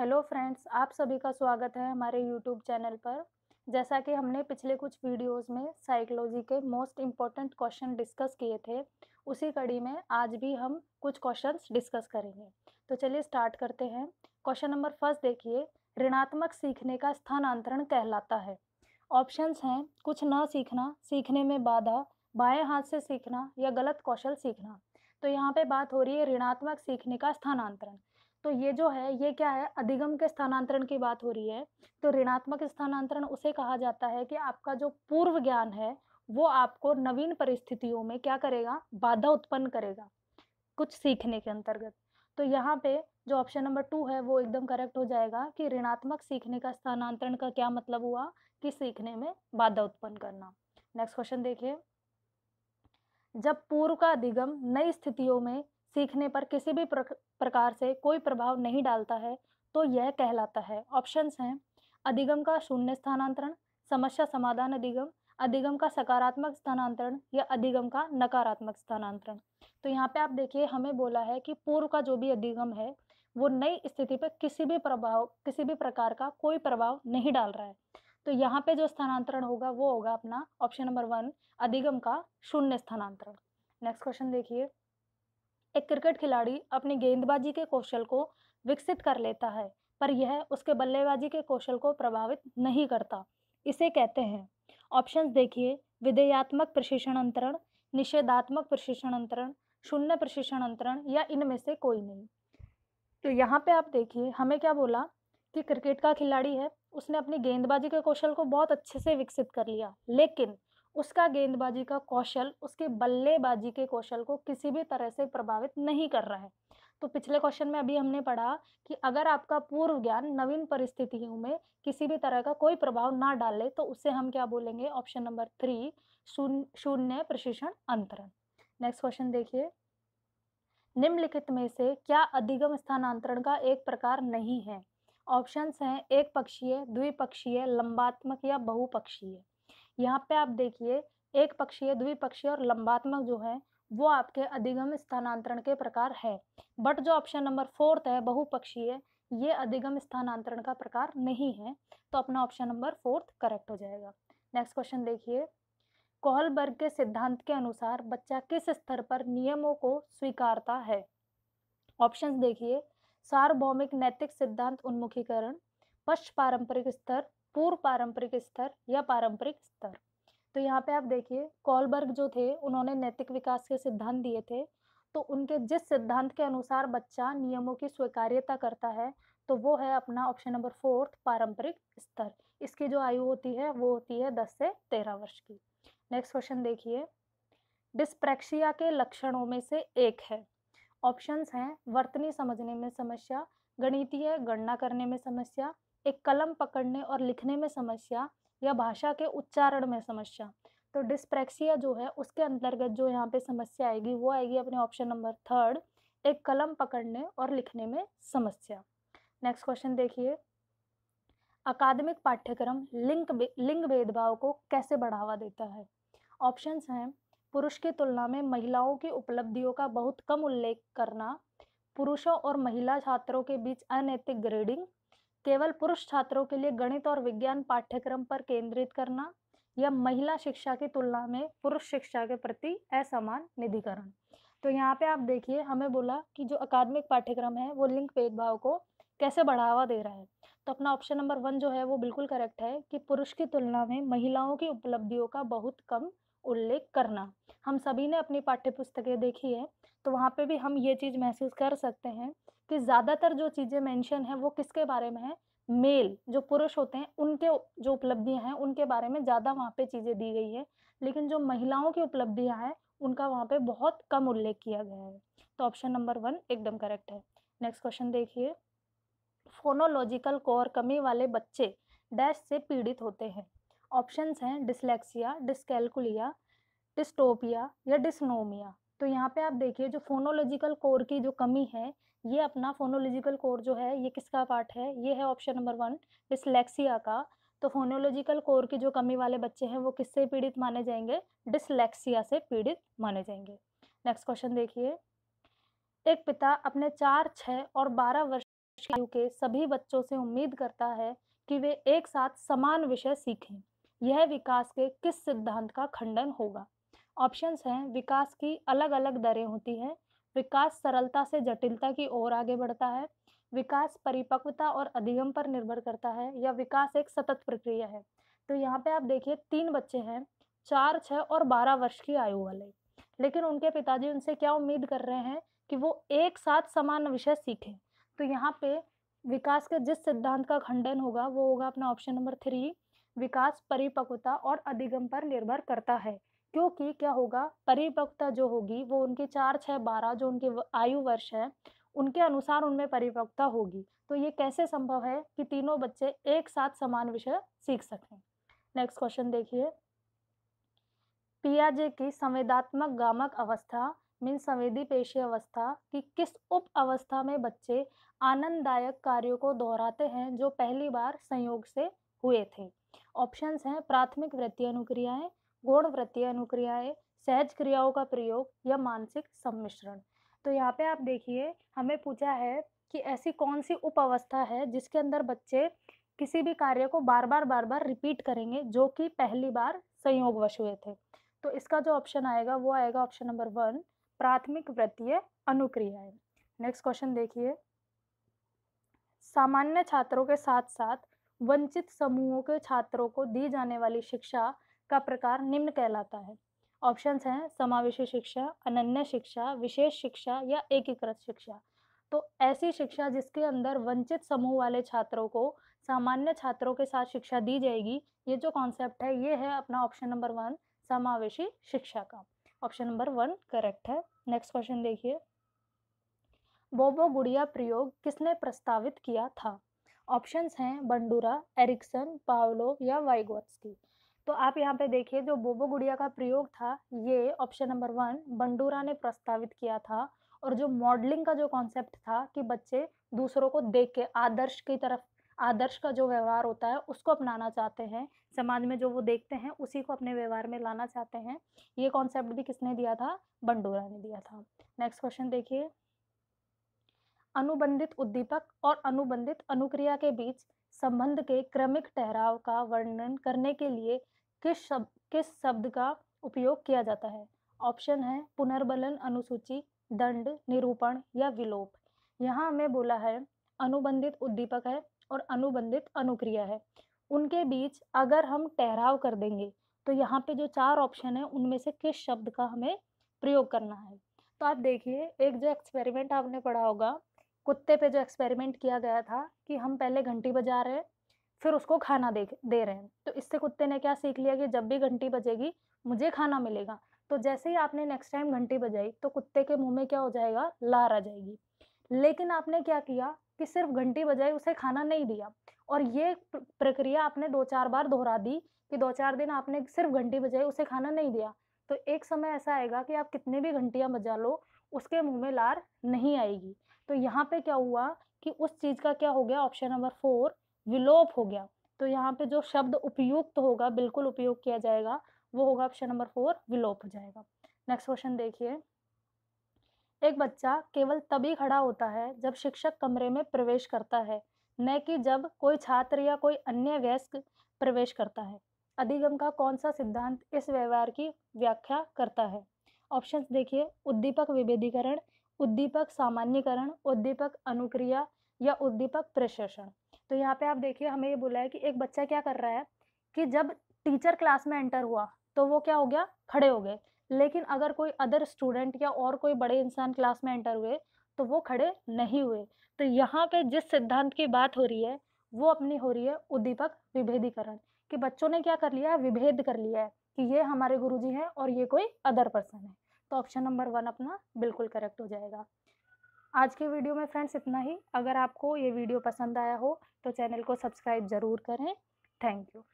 hello friends आप सभी का स्वागत है हमारे यूट्यूब चैनल पर जैसा कि हमने पिछले कुछ वीडियोस में साइकोलॉजी के मोस्ट इम्पॉर्टेंट क्वेश्चन डिस्कस किए थे उसी कड़ी में आज भी हम कुछ क्वेश्चंस डिस्कस करेंगे तो चलिए स्टार्ट करते हैं क्वेश्चन नंबर फर्स्ट देखिए ऋणात्मक सीखने का स्थानांतरण कहलाता है ऑप्शंस हैं कुछ ना सीखना सीखने में बाधा बाएँ हाथ से सीखना या गलत कौशल सीखना तो यहाँ पे बात हो रही है ऋणात्मक सीखने का स्थानांतरण तो ये जो है ये क्या है अधिगम के स्थानांतरण की बात हो रही है तो ऋणात्मक स्थानांतरण उसे कहा जाता है कि आपका जो पूर्व ज्ञान है वो आपको नवीन परिस्थितियों में क्या करेगा बाधा उत्पन्न करेगा कुछ सीखने के अंतर्गत तो यहाँ पे जो ऑप्शन नंबर टू है वो एकदम करेक्ट हो जाएगा कि ऋणात्मक सीखने का स्थानांतरण का क्या मतलब हुआ कि सीखने में बाधा उत्पन्न करना नेक्स्ट क्वेश्चन देखिए जब पूर्व का अधिगम नई स्थितियों में सीखने पर किसी भी प्रकार से कोई प्रभाव नहीं डालता है तो यह कहलाता है ऑप्शंस हैं अधिगम का शून्य स्थानांतरण समस्या समाधान अधिगम अधिगम का सकारात्मक स्थानांतरण या अधिगम का नकारात्मक स्थानांतरण तो यहाँ पे आप देखिए हमें बोला है कि पूर्व का जो भी अधिगम है वो नई स्थिति पर किसी भी प्रभाव किसी भी प्रकार का कोई प्रभाव नहीं डाल रहा है तो यहाँ पे जो स्थानांतरण होगा वो होगा अपना ऑप्शन नंबर वन अधिगम का शून्य स्थानांतरण नेक्स्ट क्वेश्चन देखिए एक क्रिकेट खिलाड़ी अपनी गेंदबाजी के कौशल को विकसित कर लेता है पर यह उसके बल्लेबाजी के कौशल को प्रभावित नहीं करता इसे कहते हैं ऑप्शंस देखिए विधेयात्मक प्रशिक्षण अंतरण निषेधात्मक प्रशिक्षण अंतरण शून्य प्रशिक्षण अंतरण या इनमें से कोई नहीं तो यहाँ पे आप देखिए हमें क्या बोला कि क्रिकेट का खिलाड़ी है उसने अपनी गेंदबाजी के कौशल को बहुत अच्छे से विकसित कर लिया लेकिन उसका गेंदबाजी का कौशल उसके बल्लेबाजी के कौशल को किसी भी तरह से प्रभावित नहीं कर रहा है तो पिछले क्वेश्चन में अभी हमने पढ़ा कि अगर आपका पूर्व ज्ञान नवीन परिस्थितियों में किसी भी तरह का कोई प्रभाव ना डाले तो उससे हम क्या बोलेंगे ऑप्शन नंबर थ्री शून्य प्रशिक्षण अंतरण नेक्स्ट क्वेश्चन देखिए निम्नलिखित में से क्या अधिगम स्थानांतरण का एक प्रकार नहीं है ऑप्शंस हैं एक पक्षीय द्विपक्षीय लंबात्मक या बहुपक्षीय यहाँ पे आप देखिए एक पक्षीय द्विपक्षीय और लंबात्मक जो है वो आपके अधिगम स्थानांतरण के प्रकार है बट जो ऑप्शन नंबर फोर्थ है बहुपक्षीय ये अधिगम स्थानांतरण का प्रकार नहीं है तो अपना ऑप्शन नंबर फोर्थ करेक्ट हो जाएगा नेक्स्ट क्वेश्चन देखिए कोहलबर्ग के सिद्धांत के अनुसार बच्चा किस स्तर पर नियमों को स्वीकारता है ऑप्शंस देखिए सार्वभौमिक नैतिक सिद्धांत उन्मुखीकरण पश्च पारंपरिक स्तर पूर्व पारंपरिक स्तर या पारंपरिक स्तर तो यहाँ पे आप देखिए कॉलबर्ग जो थे उन्होंने नैतिक विकास के सिद्धांत दिए थे तो उनके जिस सिद्धांत के अनुसार बच्चा नियमों की स्वीकार्यता करता है तो वो है अपना ऑप्शन नंबर फोर्थ पारंपरिक स्तर इसकी जो आयु होती है वो होती है दस से तेरह वर्ष की नेक्स्ट क्वेश्चन देखिए डिस्प्रैक्सिया के लक्षणों में से एक है ऑप्शंस हैं वर्तनी समझने में समस्या गणितीय गणना करने में समस्या एक कलम पकड़ने और लिखने में समस्या या भाषा के उच्चारण में समस्या तो डिस्प्रेक्सिया जो है उसके अंतर्गत जो यहाँ पे समस्या आएगी वो आएगी अपने ऑप्शन नंबर थर्ड एक कलम पकड़ने और लिखने में समस्या नेक्स्ट क्वेश्चन देखिए अकादमिक पाठ्यक्रम लिंग लिंग भेदभाव को कैसे बढ़ावा देता है ऑप्शंस हैं पुरुष की तुलना में महिलाओं की उपलब्धियों का बहुत कम उल्लेख करना पुरुषों और महिला छात्रों के बीच अनैतिक ग्रेडिंग केवल पुरुष छात्रों के लिए गणित और विज्ञान पाठ्यक्रम पर केंद्रित करना या महिला शिक्षा की तुलना में पुरुष शिक्षा के प्रति असमान निधिकरण तो यहाँ पे आप देखिए हमें बोला कि जो अकादमिक पाठ्यक्रम है वो लिंग भेदभाव को कैसे बढ़ावा दे रहा है तो अपना ऑप्शन नंबर वन जो है वो बिल्कुल करेक्ट है कि पुरुष की तुलना में महिलाओं की उपलब्धियों का बहुत कम उल्लेख करना हम सभी ने अपनी पाठ्य पुस्तकें देखी है तो वहाँ पे भी हम ये चीज़ महसूस कर सकते हैं कि ज़्यादातर जो चीज़ें मेंशन है वो किसके बारे में है मेल जो पुरुष होते हैं उनके जो उपलब्धियां हैं उनके बारे में ज़्यादा वहाँ पे चीज़ें दी गई है लेकिन जो महिलाओं की उपलब्धियां हैं उनका वहाँ पे बहुत कम उल्लेख किया गया है तो ऑप्शन नंबर वन एकदम करेक्ट है नेक्स्ट क्वेश्चन देखिए फोनोलॉजिकल कोर कमी वाले बच्चे डैश से पीड़ित होते हैं ऑप्शंस हैं डिसलेक्सिया डिस्कैलकुलिया डिस्टोपिया या डिसनोमिया तो यहाँ पे आप देखिए जो फोनोलॉजिकल कोर की जो कमी है ये अपना फोनोलॉजिकल कोर जो है ये किसका पार्ट है ये है ऑप्शन नंबर वन डिसलेक्सिया का तो फोनोलॉजिकल कोर की जो कमी वाले बच्चे हैं वो किससे पीड़ित माने जाएंगे डिसलेक्सिया से पीड़ित माने जाएंगे नेक्स्ट क्वेश्चन देखिए एक पिता अपने चार छः और बारह वर्ष के सभी बच्चों से उम्मीद करता है कि वे एक साथ समान विषय सीखें यह विकास के किस सिद्धांत का खंडन होगा ऑप्शंस हैं विकास की अलग अलग दरें होती हैं विकास सरलता से जटिलता की ओर आगे बढ़ता है विकास परिपक्वता और अधिगम पर निर्भर करता है या विकास एक सतत प्रक्रिया है तो यहाँ पे आप देखिए तीन बच्चे हैं चार छः और बारह वर्ष की आयु वाले लेकिन उनके पिताजी उनसे क्या उम्मीद कर रहे हैं कि वो एक साथ समान विषय सीखें तो यहाँ पे विकास के जिस सिद्धांत का खंडन होगा वो होगा अपना ऑप्शन नंबर थ्री विकास परिपक्वता और अधिगम पर निर्भर करता है क्योंकि क्या होगा परिपक्वता जो होगी वो उनकी चार छः बारह जो उनके आयु वर्ष है उनके अनुसार उनमें परिपक्वता होगी तो ये कैसे संभव है कि तीनों बच्चे एक साथ समान विषय सीख सकें नेक्स्ट क्वेश्चन देखिए पियाजे की संवेदात्मक गामक अवस्था मीन संवेदी पेशी अवस्था की किस उप अवस्था में बच्चे आनंददायक कार्यों को दोहराते हैं जो पहली बार संयोग से हुए थे ऑप्शंस हैं प्राथमिक वृत्ति अनुक्रियाएं गौण व्रतीय अनुक्रियाएं सहज क्रियाओं का प्रयोग या मानसिक सम्मिश्रण तो यहाँ पे आप देखिए हमें पूछा है कि ऐसी कौन सी उप अवस्था है जिसके अंदर बच्चे किसी भी कार्य को बार बार बार बार रिपीट करेंगे जो कि पहली बार संयोगवश हुए थे तो इसका जो ऑप्शन आएगा वो आएगा ऑप्शन नंबर वन प्राथमिक वृत्तीय अनुक्रियाएं नेक्स्ट क्वेश्चन देखिए सामान्य छात्रों के साथ साथ वंचित समूहों के छात्रों को दी जाने वाली शिक्षा का प्रकार निम्न कहलाता है ऑप्शंस हैं समावेशी शिक्षा अनन्य शिक्षा विशेष शिक्षा या एकीकृत शिक्षा तो ऐसी शिक्षा जिसके अंदर वंचित समूह वाले छात्रों को सामान्य छात्रों के साथ शिक्षा दी जाएगी ये जो कॉन्सेप्ट है ये है अपना ऑप्शन नंबर वन समावेशी शिक्षा का ऑप्शन नंबर वन करेक्ट है नेक्स्ट क्वेश्चन देखिए बोबो गुड़िया प्रयोग किसने प्रस्तावित किया था ऑप्शंस हैं बंडूरा एरिक्सन पावलो या की तो आप यहाँ पे देखिए जो बोबो गुड़िया का प्रयोग था ये ऑप्शन नंबर वन बंडूरा ने प्रस्तावित किया था और जो मॉडलिंग का जो कॉन्सेप्ट था कि बच्चे दूसरों को देख के आदर्श की तरफ आदर्श का जो व्यवहार होता है उसको अपनाना चाहते हैं समाज में जो वो देखते हैं उसी को अपने व्यवहार में लाना चाहते हैं ये कॉन्सेप्ट भी किसने दिया था बंडूरा ने दिया था नेक्स्ट क्वेश्चन देखिए अनुबंधित उद्दीपक और अनुबंधित अनुक्रिया के बीच संबंध के क्रमिक ठहराव का वर्णन करने के लिए किस शब्द किस शब्द का उपयोग किया जाता है ऑप्शन है पुनर्बलन अनुसूची दंड निरूपण या विलोप यहाँ हमें बोला है अनुबंधित उद्दीपक है और अनुबंधित अनुक्रिया है उनके बीच अगर हम ठहराव कर देंगे तो यहाँ पे जो चार ऑप्शन है उनमें से किस शब्द का हमें प्रयोग करना है तो आप देखिए एक जो एक्सपेरिमेंट आपने पढ़ा होगा कुत्ते पे जो एक्सपेरिमेंट किया गया था कि हम पहले घंटी बजा रहे हैं फिर उसको खाना दे दे रहे हैं तो इससे कुत्ते ने क्या सीख लिया कि जब भी घंटी बजेगी मुझे खाना मिलेगा तो जैसे ही आपने नेक्स्ट टाइम घंटी बजाई तो कुत्ते के मुंह में क्या हो जाएगा लार आ जाएगी लेकिन आपने क्या किया कि सिर्फ घंटी बजाई उसे खाना नहीं दिया और ये प्रक्रिया आपने दो चार बार दोहरा दी कि दो चार दिन आपने सिर्फ घंटी बजाई उसे खाना नहीं दिया तो एक समय ऐसा आएगा कि आप कितने भी घंटियाँ बजा लो उसके मुंह में लार नहीं आएगी तो यहाँ पे क्या हुआ कि उस चीज़ का क्या हो गया ऑप्शन नंबर फोर विलोप हो गया तो यहाँ पे जो शब्द उपयुक्त होगा बिल्कुल उपयोग किया जाएगा वो होगा ऑप्शन नंबर फोर विलोप हो जाएगा नेक्स्ट क्वेश्चन देखिए एक बच्चा केवल तभी खड़ा होता है जब शिक्षक कमरे में प्रवेश करता है न कि जब कोई छात्र या कोई अन्य वयस्क प्रवेश करता है अधिगम का कौन सा सिद्धांत इस व्यवहार की व्याख्या करता है ऑप्शन देखिए उद्दीपक विभेदीकरण उद्दीपक सामान्यकरण उद्दीपक अनुक्रिया या उद्दीपक प्रशेषण तो यहाँ पे आप देखिए हमें ये बोला है कि एक बच्चा क्या कर रहा है कि जब टीचर क्लास में एंटर हुआ तो वो क्या हो गया खड़े हो गए लेकिन अगर कोई अदर स्टूडेंट या और कोई बड़े इंसान क्लास में एंटर हुए तो वो खड़े नहीं हुए तो यहाँ पे जिस सिद्धांत की बात हो रही है वो अपनी हो रही है उद्दीपक विभेदीकरण कि बच्चों ने क्या कर लिया है विभेद कर लिया है कि ये हमारे गुरुजी हैं और ये कोई अदर पर्सन है तो ऑप्शन नंबर वन अपना बिल्कुल करेक्ट हो जाएगा आज के वीडियो में फ्रेंड्स इतना ही अगर आपको ये वीडियो पसंद आया हो तो चैनल को सब्सक्राइब ज़रूर करें थैंक यू